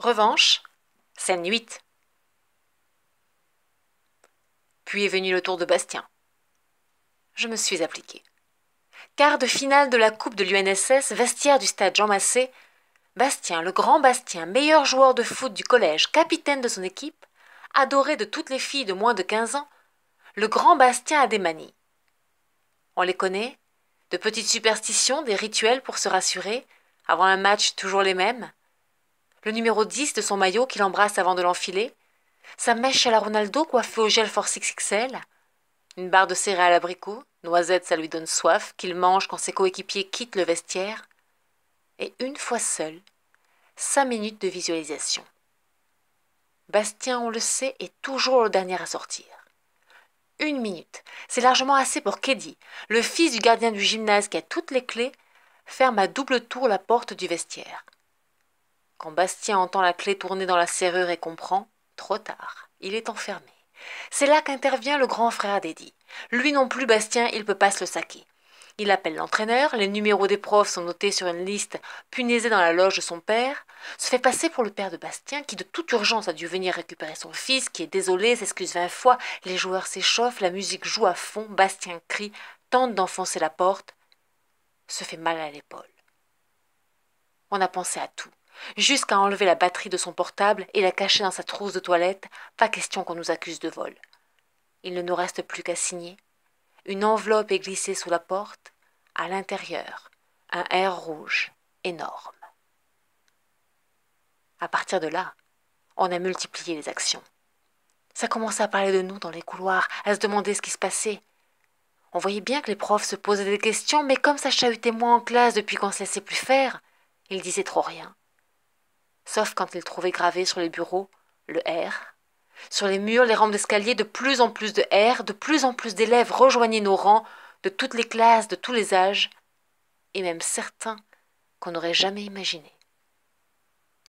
Revanche, scène 8. Puis est venu le tour de Bastien. Je me suis appliqué. Quart de finale de la Coupe de l'UNSS, vestiaire du stade Jean Massé, Bastien, le grand Bastien, meilleur joueur de foot du collège, capitaine de son équipe, adoré de toutes les filles de moins de 15 ans, le grand Bastien a des manies. On les connaît, de petites superstitions, des rituels pour se rassurer, avant un match toujours les mêmes, le numéro 10 de son maillot qu'il embrasse avant de l'enfiler, sa mèche à la Ronaldo coiffée au gel Force XXL, une barre de céréales abricot, noisette ça lui donne soif, qu'il mange quand ses coéquipiers quittent le vestiaire, et une fois seul, cinq minutes de visualisation. Bastien, on le sait, est toujours le dernier à sortir. Une minute, c'est largement assez pour qu'Eddie, le fils du gardien du gymnase qui a toutes les clés, ferme à double tour la porte du vestiaire. Quand Bastien entend la clé tourner dans la serrure et comprend, trop tard, il est enfermé. C'est là qu'intervient le grand frère d'Eddie. Lui non plus, Bastien, il peut pas se le saquer. Il appelle l'entraîneur, les numéros des profs sont notés sur une liste punaisée dans la loge de son père, se fait passer pour le père de Bastien, qui de toute urgence a dû venir récupérer son fils, qui est désolé, s'excuse vingt fois, les joueurs s'échauffent, la musique joue à fond, Bastien crie, tente d'enfoncer la porte, se fait mal à l'épaule. On a pensé à tout, Jusqu'à enlever la batterie de son portable et la cacher dans sa trousse de toilette, pas question qu'on nous accuse de vol. Il ne nous reste plus qu'à signer. Une enveloppe est glissée sous la porte. À l'intérieur, un air rouge énorme. À partir de là, on a multiplié les actions. Ça commençait à parler de nous dans les couloirs, à se demander ce qui se passait. On voyait bien que les profs se posaient des questions, mais comme Sacha était moins en classe depuis qu'on se laissait plus faire, il disait trop rien sauf quand il trouvaient gravé sur les bureaux le R. Sur les murs, les rampes d'escalier, de plus en plus de R, de plus en plus d'élèves rejoignaient nos rangs, de toutes les classes, de tous les âges, et même certains qu'on n'aurait jamais imaginés.